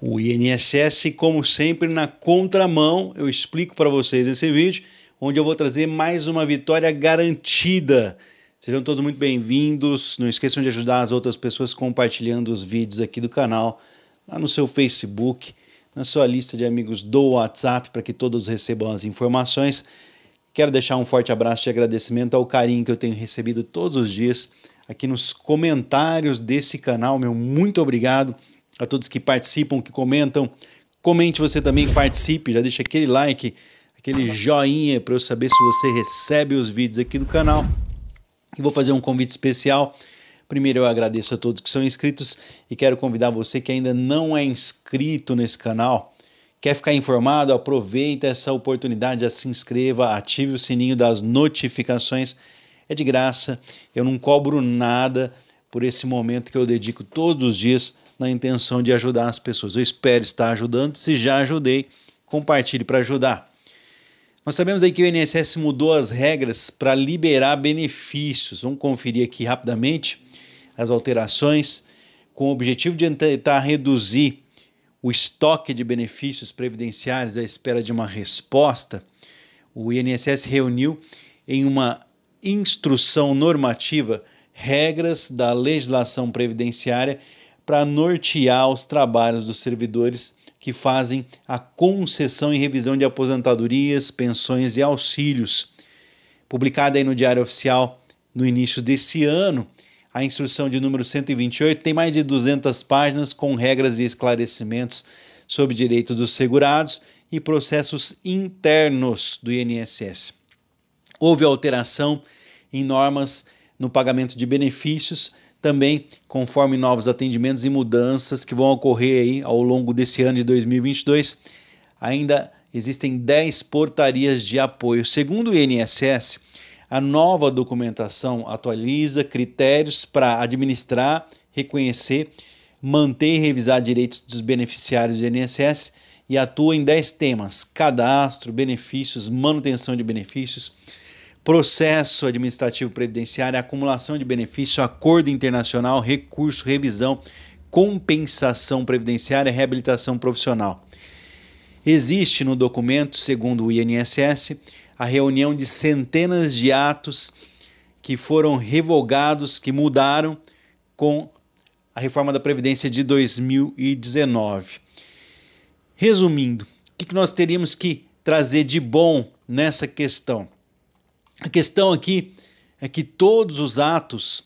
o INSS, como sempre, na contramão. Eu explico para vocês esse vídeo, onde eu vou trazer mais uma vitória garantida. Sejam todos muito bem-vindos. Não esqueçam de ajudar as outras pessoas compartilhando os vídeos aqui do canal, lá no seu Facebook, na sua lista de amigos do WhatsApp, para que todos recebam as informações. Quero deixar um forte abraço de agradecimento ao carinho que eu tenho recebido todos os dias aqui nos comentários desse canal. Meu muito obrigado a todos que participam, que comentam. Comente você também, participe, já deixa aquele like, aquele joinha para eu saber se você recebe os vídeos aqui do canal. E vou fazer um convite especial. Primeiro eu agradeço a todos que são inscritos e quero convidar você que ainda não é inscrito nesse canal. Quer ficar informado? Aproveita essa oportunidade, já se inscreva, ative o sininho das notificações. É de graça, eu não cobro nada por esse momento que eu dedico todos os dias na intenção de ajudar as pessoas. Eu espero estar ajudando. Se já ajudei, compartilhe para ajudar. Nós sabemos aí que o INSS mudou as regras para liberar benefícios. Vamos conferir aqui rapidamente as alterações com o objetivo de tentar reduzir o estoque de benefícios previdenciários à espera de uma resposta. O INSS reuniu em uma instrução normativa regras da legislação previdenciária para nortear os trabalhos dos servidores que fazem a concessão e revisão de aposentadorias, pensões e auxílios. Publicada aí no Diário Oficial no início desse ano, a instrução de número 128 tem mais de 200 páginas com regras e esclarecimentos sobre direitos dos segurados e processos internos do INSS. Houve alteração em normas no pagamento de benefícios também conforme novos atendimentos e mudanças que vão ocorrer aí ao longo desse ano de 2022. Ainda existem 10 portarias de apoio. Segundo o INSS, a nova documentação atualiza critérios para administrar, reconhecer, manter e revisar direitos dos beneficiários do INSS e atua em 10 temas: cadastro, benefícios, manutenção de benefícios, processo administrativo previdenciário, acumulação de benefício, acordo internacional, recurso, revisão, compensação previdenciária, reabilitação profissional. Existe no documento, segundo o INSS, a reunião de centenas de atos que foram revogados, que mudaram com a reforma da Previdência de 2019. Resumindo, o que nós teríamos que trazer de bom nessa questão? A questão aqui é que todos os atos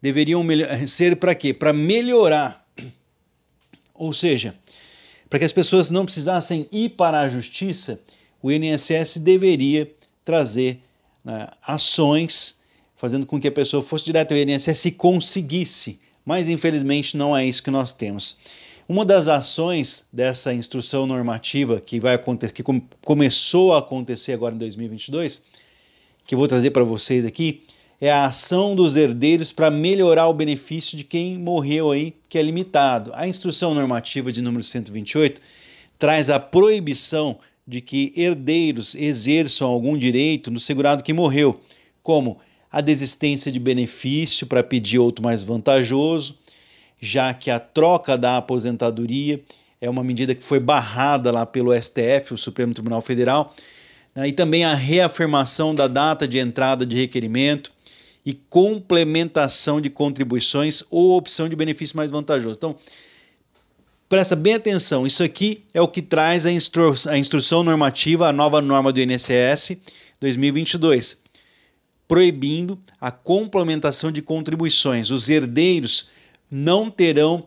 deveriam ser para quê? Para melhorar. Ou seja, para que as pessoas não precisassem ir para a justiça, o INSS deveria trazer né, ações fazendo com que a pessoa fosse direto ao INSS e conseguisse. Mas infelizmente não é isso que nós temos. Uma das ações dessa instrução normativa que vai acontecer, que começou a acontecer agora em 2022, que eu vou trazer para vocês aqui é a ação dos herdeiros para melhorar o benefício de quem morreu aí, que é limitado. A instrução normativa de número 128 traz a proibição de que herdeiros exerçam algum direito no segurado que morreu, como a desistência de benefício para pedir outro mais vantajoso, já que a troca da aposentadoria é uma medida que foi barrada lá pelo STF, o Supremo Tribunal Federal, né? e também a reafirmação da data de entrada de requerimento e complementação de contribuições ou opção de benefício mais vantajoso. Então, presta bem atenção, isso aqui é o que traz a, instru a instrução normativa, a nova norma do INSS 2022, proibindo a complementação de contribuições. Os herdeiros não terão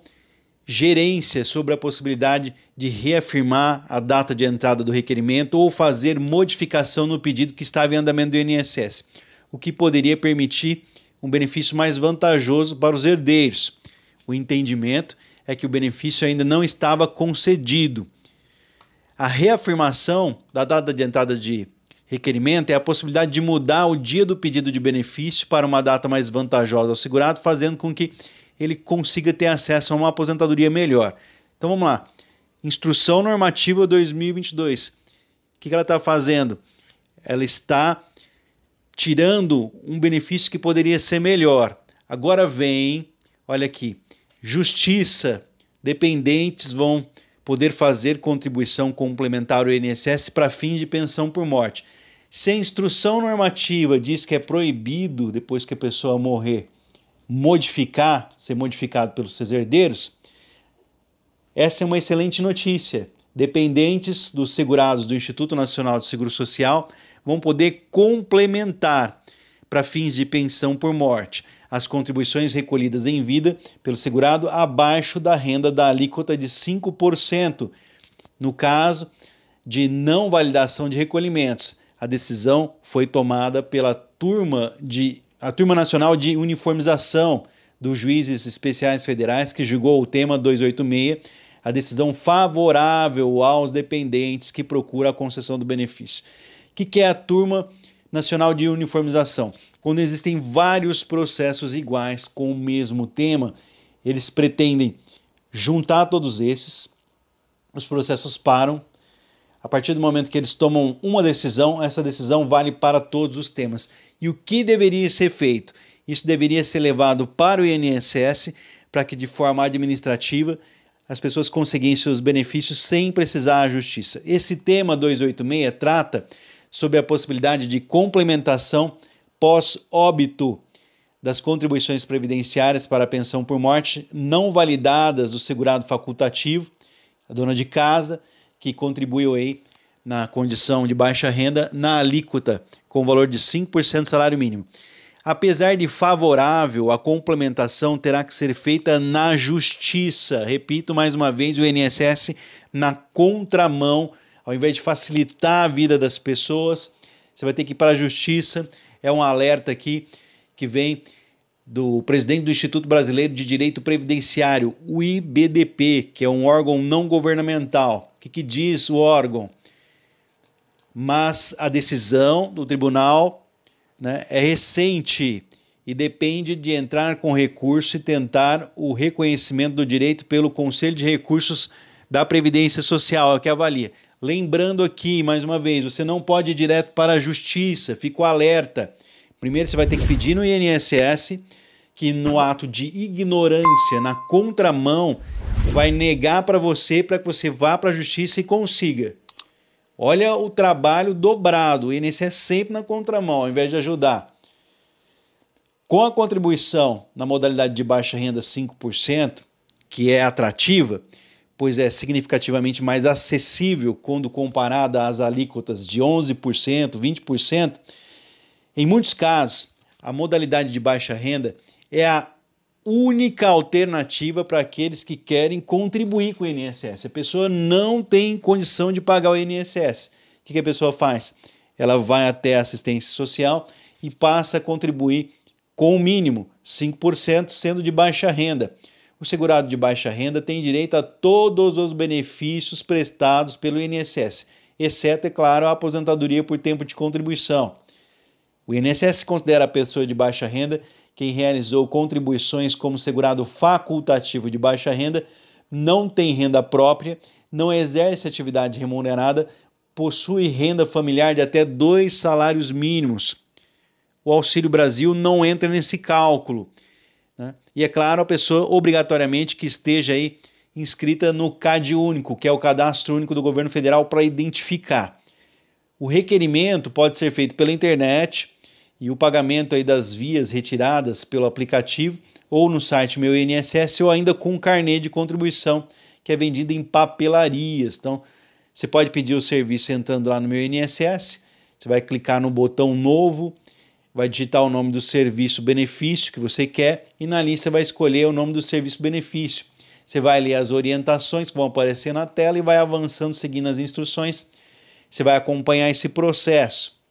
gerência sobre a possibilidade de reafirmar a data de entrada do requerimento ou fazer modificação no pedido que estava em andamento do INSS, o que poderia permitir um benefício mais vantajoso para os herdeiros. O entendimento é que o benefício ainda não estava concedido. A reafirmação da data de entrada de requerimento é a possibilidade de mudar o dia do pedido de benefício para uma data mais vantajosa ao segurado, fazendo com que ele consiga ter acesso a uma aposentadoria melhor. Então vamos lá. Instrução Normativa 2022. O que, ela está fazendo? Ela está tirando um benefício que poderia ser melhor. Agora vem, olha aqui, justiça. Dependentes vão poder fazer contribuição complementar ao INSS para fins de pensão por morte. Se a instrução normativa diz que é proibido depois que a pessoa morrer modificar, ser modificado pelos seus herdeiros, essa é uma excelente notícia. Dependentes dos segurados do Instituto Nacional de Seguro Social vão poder complementar para fins de pensão por morte as contribuições recolhidas em vida pelo segurado abaixo da renda da alíquota de 5%, no caso de não validação de recolhimentos. A decisão foi tomada pela turma de a Turma Nacional de Uniformização dos Juízes Especiais Federais, que julgou o tema 286, a decisão favorável aos dependentes que procuram a concessão do benefício. O que, que é a Turma Nacional de Uniformização? Quando existem vários processos iguais com o mesmo tema, eles pretendem juntar todos esses, os processos param. A partir do momento que eles tomam uma decisão, essa decisão vale para todos os temas e o que deveria ser feito. Isso deveria ser levado para o INSS para que, de forma administrativa, as pessoas conseguissem seus benefícios sem precisar da justiça. Esse tema 286 trata sobre a possibilidade de complementação pós-óbito das contribuições previdenciárias para a pensão por morte não validadas do segurado facultativo, a dona de casa, que contribuiu aí na condição de baixa renda na alíquota com valor de 5% do salário mínimo. Apesar de favorável, a complementação terá que ser feita na justiça. Repito mais uma vez, o INSS na contramão, ao invés de facilitar a vida das pessoas, você vai ter que ir para a justiça. É um alerta aqui que vem do presidente do Instituto Brasileiro de Direito Previdenciário, o IBDP, que é um órgão não governamental. O que, que diz o órgão? mas a decisão do tribunal né, é recente e depende de entrar com recurso e tentar o reconhecimento do direito pelo Conselho de Recursos da Previdência Social, é que avalia. Lembrando aqui, mais uma vez, você não pode ir direto para a justiça, fico alerta. Primeiro você vai ter que pedir no INSS, que no ato de ignorância, na contramão, vai negar para você para que você vá para a justiça e consiga. Olha o trabalho dobrado, e nesse é sempre na contramão, ao invés de ajudar. Com a contribuição na modalidade de baixa renda 5%, que é atrativa, pois é significativamente mais acessível quando comparada às alíquotas de 11%, 20%, em muitos casos, a modalidade de baixa renda é a única alternativa para aqueles que querem contribuir com o INSS. A pessoa não tem condição de pagar o INSS. O que a pessoa faz? Ela vai até a assistência social e passa a contribuir com o mínimo, 5%, sendo de baixa renda. O segurado de baixa renda tem direito a todos os benefícios prestados pelo INSS, exceto, é claro, a aposentadoria por tempo de contribuição. O INSS considera a pessoa de baixa renda quem realizou contribuições como segurado facultativo de baixa renda, não tem renda própria, não exerce atividade remunerada, possui renda familiar de até dois salários mínimos. O Auxílio Brasil não entra nesse cálculo. Né? E é claro, a pessoa obrigatoriamente que esteja aí inscrita no CAD Único, que é o cadastro único do governo federal para identificar. O requerimento pode ser feito pela internet, e o pagamento aí das vias retiradas pelo aplicativo ou no site Meu INSS ou ainda com um carnê de contribuição que é vendido em papelarias. Então, você pode pedir o serviço entrando lá no Meu INSS, você vai clicar no botão novo, vai digitar o nome do serviço benefício que você quer e na lista vai escolher o nome do serviço benefício. Você vai ler as orientações que vão aparecer na tela e vai avançando seguindo as instruções. Você vai acompanhar esse processo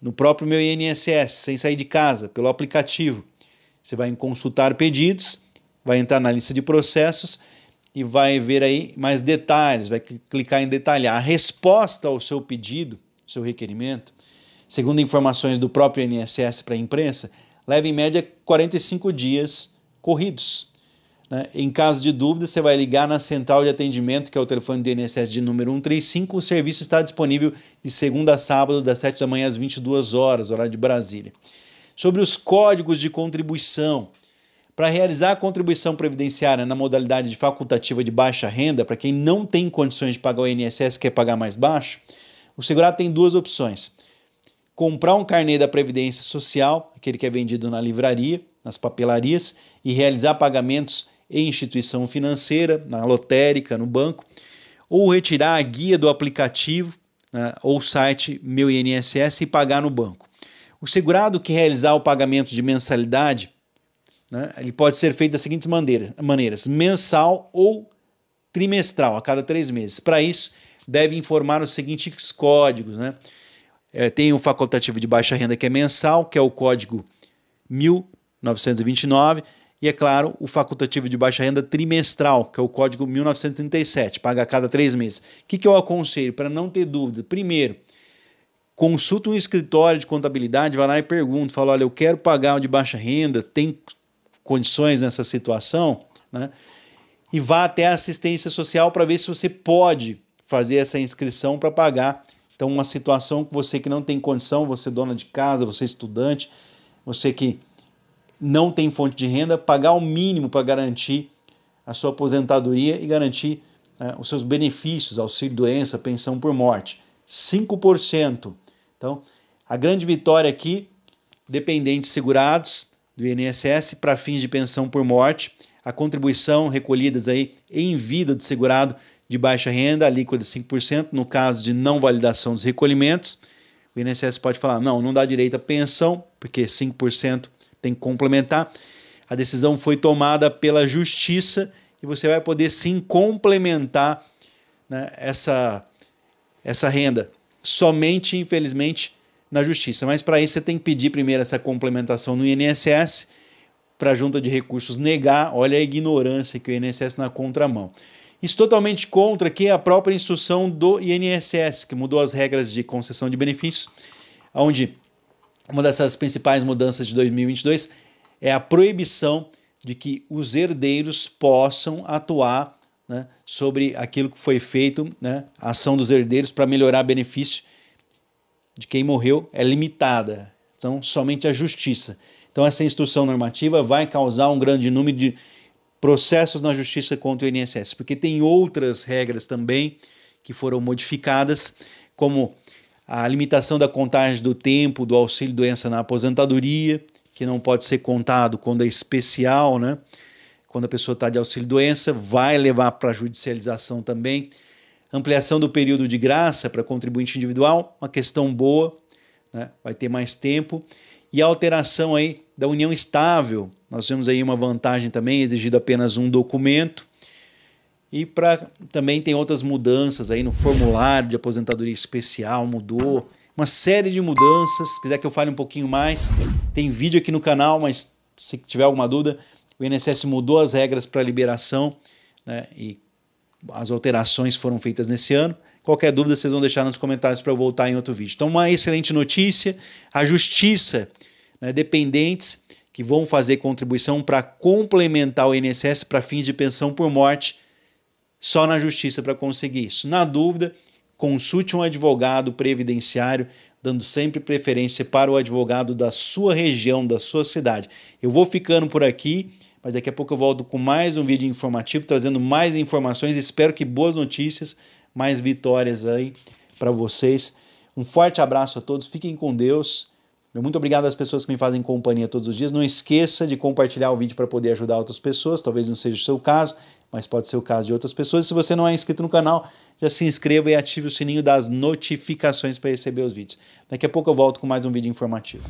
no próprio meu INSS, sem sair de casa, pelo aplicativo. Você vai em consultar pedidos, vai entrar na lista de processos e vai ver aí mais detalhes, vai clicar em detalhar. A resposta ao seu pedido, seu requerimento, segundo informações do próprio INSS para a imprensa, leva em média 45 dias corridos. Né? Em caso de dúvida, você vai ligar na central de atendimento, que é o telefone do INSS de número 135. O serviço está disponível de segunda a sábado, das 7 da manhã às 22 horas, horário de Brasília. Sobre os códigos de contribuição. Para realizar a contribuição previdenciária na modalidade de facultativa de baixa renda, para quem não tem condições de pagar o INSS, quer pagar mais baixo, o segurado tem duas opções. Comprar um carnê da Previdência Social, aquele que é vendido na livraria, nas papelarias, e realizar pagamentos em instituição financeira, na lotérica, no banco, ou retirar a guia do aplicativo né, ou site Meu INSS e pagar no banco. O segurado que realizar o pagamento de mensalidade, né, ele pode ser feito das seguintes maneiras, maneiras: mensal ou trimestral, a cada três meses. Para isso, deve informar os seguintes códigos, né? É, tem o facultativo de baixa renda que é mensal, que é o código 1929 e, é claro, o facultativo de baixa renda trimestral, que é o código 1937, paga a cada três meses. O que, que eu aconselho? Para não ter dúvida, primeiro, consulta um escritório de contabilidade, vai lá e pergunta, fala, olha, eu quero pagar o de baixa renda, tem condições nessa situação, né? E vá até a assistência social para ver se você pode fazer essa inscrição para pagar. Então, uma situação que você que não tem condição, você é dona de casa, você é estudante, você que não tem fonte de renda, pagar o mínimo para garantir a sua aposentadoria e garantir né, os seus benefícios, auxílio doença, pensão por morte. 5%. Então, a grande vitória aqui, dependentes segurados do INSS para fins de pensão por morte, a contribuição recolhidas aí em vida do segurado de baixa renda, alíquota de 5%, no caso de não validação dos recolhimentos, o INSS pode falar: "Não, não dá direito à pensão, porque 5% tem que complementar. A decisão foi tomada pela justiça e você vai poder sim complementar né, essa, essa renda. Somente, infelizmente, na justiça. Mas para isso você tem que pedir primeiro essa complementação no INSS para a junta de recursos negar. Olha a ignorância que o INSS na contramão. Isso totalmente contra que a própria instrução do INSS, que mudou as regras de concessão de benefícios, onde uma dessas principais mudanças de 2022 é a proibição de que os herdeiros possam atuar né, sobre aquilo que foi feito, né, a ação dos herdeiros para melhorar benefício de quem morreu é limitada. Então, somente a justiça. Então, essa instrução normativa vai causar um grande número de processos na justiça contra o INSS, porque tem outras regras também que foram modificadas, como a limitação da contagem do tempo do auxílio doença na aposentadoria, que não pode ser contado quando é especial, né? Quando a pessoa está de auxílio doença, vai levar para judicialização também. Ampliação do período de graça para contribuinte individual, uma questão boa, né? vai ter mais tempo. E a alteração aí da união estável, nós vemos aí uma vantagem também, exigido apenas um documento e pra, também tem outras mudanças aí no formulário de aposentadoria especial, mudou. Uma série de mudanças. Se quiser que eu fale um pouquinho mais, tem vídeo aqui no canal, mas se tiver alguma dúvida, o INSS mudou as regras para liberação né, e as alterações foram feitas nesse ano. Qualquer dúvida, vocês vão deixar nos comentários para eu voltar em outro vídeo. Então, uma excelente notícia: a Justiça, né, dependentes que vão fazer contribuição para complementar o INSS para fins de pensão por morte só na justiça para conseguir isso. Na dúvida, consulte um advogado previdenciário, dando sempre preferência para o advogado da sua região, da sua cidade. Eu vou ficando por aqui, mas daqui a pouco eu volto com mais um vídeo informativo, trazendo mais informações. Espero que boas notícias, mais vitórias aí para vocês. Um forte abraço a todos, fiquem com Deus muito obrigado às pessoas que me fazem companhia todos os dias. Não esqueça de compartilhar o vídeo para poder ajudar outras pessoas. Talvez não seja o seu caso, mas pode ser o caso de outras pessoas. E se você não é inscrito no canal, já se inscreva e ative o sininho das notificações para receber os vídeos. Daqui a pouco eu volto com mais um vídeo informativo.